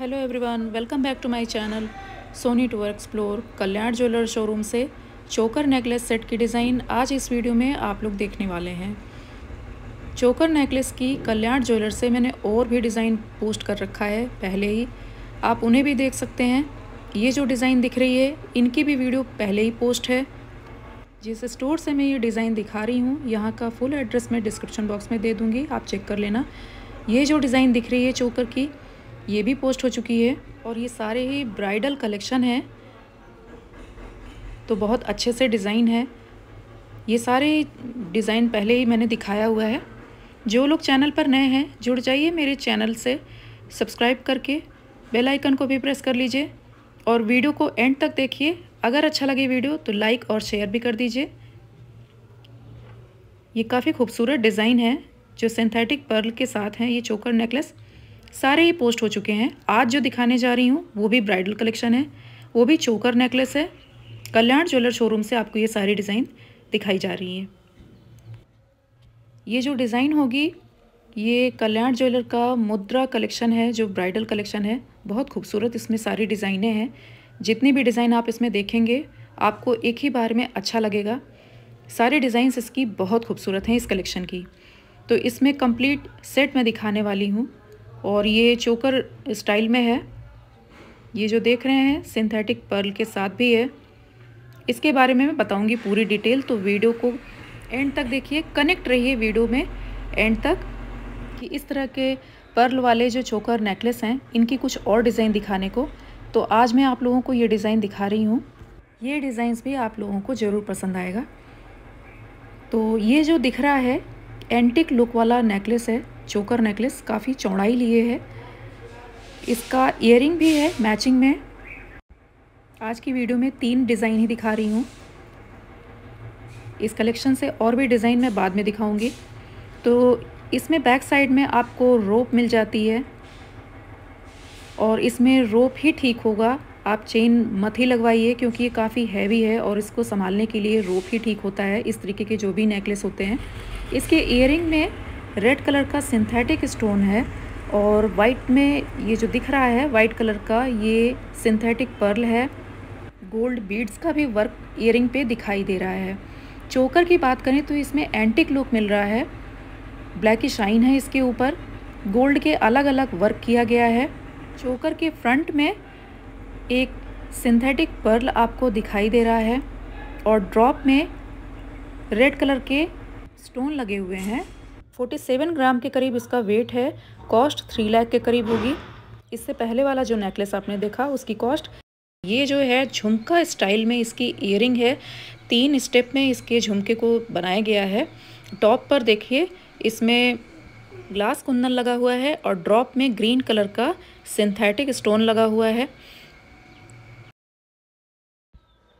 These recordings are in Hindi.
hello everyone welcome back to my channel Soni to explore Kalyan jeweller showroom से चोकर नेकलेस सेट की डिज़ाइन आज इस वीडियो में आप लोग देखने वाले हैं चोकर नेकलेस की कल्याण ज्वेलर से मैंने और भी डिज़ाइन पोस्ट कर रखा है पहले ही आप उन्हें भी देख सकते हैं ये जो डिज़ाइन दिख रही है इनकी भी वीडियो पहले ही पोस्ट है जिस स्टोर से मैं ये डिज़ाइन दिखा रही हूँ यहाँ का फुल एड्रेस मैं डिस्क्रिप्शन बॉक्स में दे दूँगी आप चेक कर लेना ये जो डिज़ाइन दिख रही है चोकर की ये भी पोस्ट हो चुकी है और ये सारे ही ब्राइडल कलेक्शन हैं तो बहुत अच्छे से डिज़ाइन है ये सारे डिज़ाइन पहले ही मैंने दिखाया हुआ है जो लोग चैनल पर नए हैं जुड़ जाइए मेरे चैनल से सब्सक्राइब करके बेल आइकन को भी प्रेस कर लीजिए और वीडियो को एंड तक देखिए अगर अच्छा लगे वीडियो तो लाइक और शेयर भी कर दीजिए ये काफ़ी खूबसूरत डिज़ाइन है जो सिंथेटिक पर्ल के साथ हैं ये चोकर नेकलेस सारे ही पोस्ट हो चुके हैं आज जो दिखाने जा रही हूँ वो भी ब्राइडल कलेक्शन है वो भी चोकर नेकलेस है कल्याण ज्वेलर शोरूम से आपको ये सारी डिज़ाइन दिखाई जा रही है ये जो डिज़ाइन होगी ये कल्याण ज्वेलर का मुद्रा कलेक्शन है जो ब्राइडल कलेक्शन है बहुत खूबसूरत इसमें सारी डिज़ाइनें हैं जितनी भी डिज़ाइन आप इसमें देखेंगे आपको एक ही बार में अच्छा लगेगा सारे डिज़ाइंस इसकी बहुत खूबसूरत हैं इस कलेक्शन की तो इसमें कंप्लीट सेट मैं दिखाने वाली हूँ और ये चोकर स्टाइल में है ये जो देख रहे हैं सिंथेटिक पर्ल के साथ भी है इसके बारे में मैं बताऊंगी पूरी डिटेल तो वीडियो को एंड तक देखिए कनेक्ट रहिए वीडियो में एंड तक कि इस तरह के पर्ल वाले जो चोकर नेकलेस हैं इनकी कुछ और डिज़ाइन दिखाने को तो आज मैं आप लोगों को ये डिज़ाइन दिखा रही हूँ ये डिज़ाइंस भी आप लोगों को ज़रूर पसंद आएगा तो ये जो दिख रहा है एंटिक लुक वाला नेकलेस है चोकर नेकलेस काफ़ी चौड़ाई लिए है इसका इयरिंग भी है मैचिंग में आज की वीडियो में तीन डिज़ाइन ही दिखा रही हूँ इस कलेक्शन से और भी डिज़ाइन मैं बाद में दिखाऊंगी तो इसमें बैक साइड में आपको रोप मिल जाती है और इसमें रोप ही ठीक होगा आप चेन मत ही लगवाइए क्योंकि ये काफ़ी हैवी है और इसको संभालने के लिए रोप ही ठीक होता है इस तरीके के जो भी नेकलेस होते हैं इसके इयरिंग में रेड कलर का सिंथेटिक स्टोन है और वाइट में ये जो दिख रहा है वाइट कलर का ये सिंथेटिक पर्ल है गोल्ड बीड्स का भी वर्क इयरिंग पे दिखाई दे रहा है चोकर की बात करें तो इसमें एंटिक लुक मिल रहा है ब्लैक शाइन है इसके ऊपर गोल्ड के अलग अलग वर्क किया गया है चोकर के फ्रंट में एक सिंथेटिक पर्ल आपको दिखाई दे रहा है और ड्रॉप में रेड कलर के स्टोन लगे हुए हैं फोर्टी सेवन ग्राम के करीब इसका वेट है कॉस्ट थ्री लाख के करीब होगी इससे पहले वाला जो नेकलेस आपने देखा उसकी कॉस्ट ये जो है झुमका स्टाइल में इसकी इयरिंग है तीन स्टेप में इसके झुमके को बनाया गया है टॉप पर देखिए इसमें ग्लास कुंदन लगा हुआ है और ड्रॉप में ग्रीन कलर का सिंथेटिक स्टोन लगा हुआ है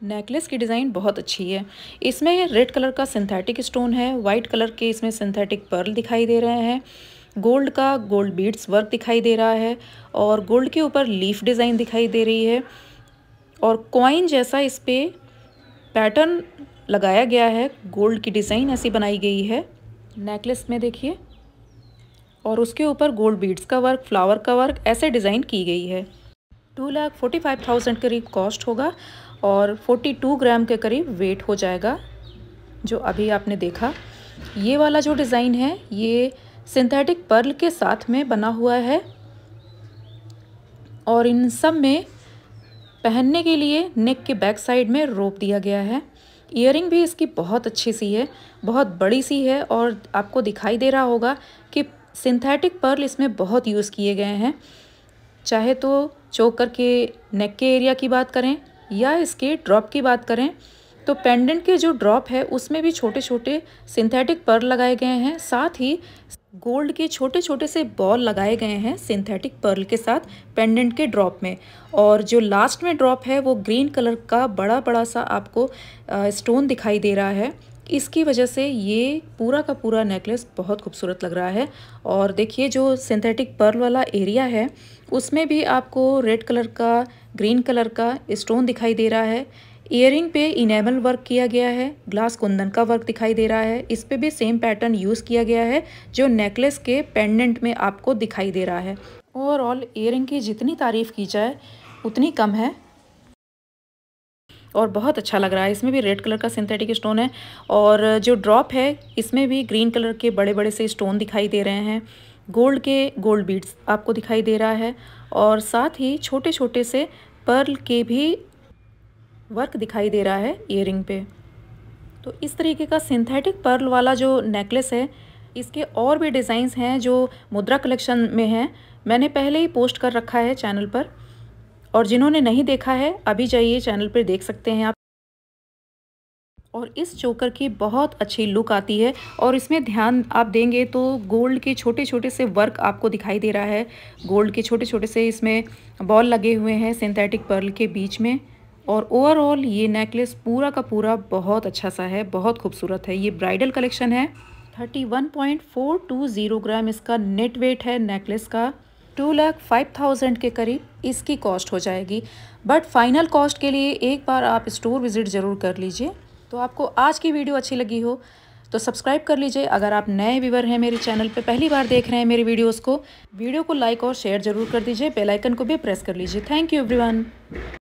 नेकलेस की डिज़ाइन बहुत अच्छी है इसमें रेड कलर का सिंथेटिक स्टोन है वाइट कलर के इसमें सिंथेटिक पर्ल दिखाई दे रहे हैं गोल्ड का गोल्ड बीड्स वर्क दिखाई दे रहा है और गोल्ड के ऊपर लीफ डिज़ाइन दिखाई दे रही है और कॉइन जैसा इस पर पैटर्न लगाया गया है गोल्ड की डिज़ाइन ऐसी बनाई गई है नेकलेस में देखिए और उसके ऊपर गोल्ड बीड्स का वर्क फ्लावर का वर्क ऐसे डिज़ाइन की गई है two lakh forty five thousand करीब कॉस्ट होगा और 42 ग्राम के करीब वेट हो जाएगा जो अभी आपने देखा ये वाला जो डिज़ाइन है ये सिंथेटिक पर्ल के साथ में बना हुआ है और इन सब में पहनने के लिए नेक के बैक साइड में रोप दिया गया है ईयरिंग भी इसकी बहुत अच्छी सी है बहुत बड़ी सी है और आपको दिखाई दे रहा होगा कि सिंथेटिक पर्ल इसमें बहुत यूज़ किए गए हैं चाहे तो चोकर के नेक के एरिया की बात करें या इसके ड्रॉप की बात करें तो पेंडेंट के जो ड्रॉप है उसमें भी छोटे छोटे सिंथेटिक पर्ल लगाए गए हैं साथ ही गोल्ड के छोटे छोटे से बॉल लगाए गए हैं सिंथेटिक पर्ल के साथ पेंडेंट के ड्रॉप में और जो लास्ट में ड्रॉप है वो ग्रीन कलर का बड़ा बड़ा सा आपको स्टोन दिखाई दे रहा है इसकी वजह से ये पूरा का पूरा नेकलेस बहुत खूबसूरत लग रहा है और देखिए जो सिंथेटिक पर्ल वाला एरिया है उसमें भी आपको रेड कलर का ग्रीन कलर का स्टोन दिखाई दे रहा है ईयरिंग पे इनेमल वर्क किया गया है ग्लास कुंदन का वर्क दिखाई दे रहा है इस पर भी सेम पैटर्न यूज़ किया गया है जो नेकलेस के पेंडेंट में आपको दिखाई दे रहा है ओवरऑल ईयरिंग की जितनी तारीफ़ की जाए उतनी कम है और बहुत अच्छा लग रहा है इसमें भी रेड कलर का सिंथेटिक स्टोन है और जो ड्रॉप है इसमें भी ग्रीन कलर के बड़े बड़े से स्टोन दिखाई दे रहे हैं गोल्ड के गोल्ड बीड्स आपको दिखाई दे रहा है और साथ ही छोटे छोटे से पर्ल के भी वर्क दिखाई दे रहा है इयर पे तो इस तरीके का सिंथेटिक पर्ल वाला जो नेकलेस है इसके और भी डिज़ाइंस हैं जो मुद्रा कलेक्शन में हैं मैंने पहले ही पोस्ट कर रखा है चैनल पर और जिन्होंने नहीं देखा है अभी जाइए चैनल पर देख सकते हैं आप और इस चोकर की बहुत अच्छी लुक आती है और इसमें ध्यान आप देंगे तो गोल्ड के छोटे छोटे से वर्क आपको दिखाई दे रहा है गोल्ड के छोटे छोटे से इसमें बॉल लगे हुए हैं सिंथेटिक पर्ल के बीच में और ओवरऑल ये नेकलेस पूरा का पूरा बहुत अच्छा सा है बहुत खूबसूरत है ये ब्राइडल कलेक्शन है थर्टी ग्राम इसका नेट वेट है नेकलेस का टू लाख फाइव थाउजेंड के करीब इसकी कॉस्ट हो जाएगी बट फाइनल कॉस्ट के लिए एक बार आप स्टोर विज़िट ज़रूर कर लीजिए तो आपको आज की वीडियो अच्छी लगी हो तो सब्सक्राइब कर लीजिए अगर आप नए व्यूवर हैं मेरे चैनल पे पहली बार देख रहे हैं मेरी वीडियोस को वीडियो को लाइक और शेयर ज़रूर कर दीजिए बेल आइकन को भी प्रेस कर लीजिए थैंक यू एवरीवन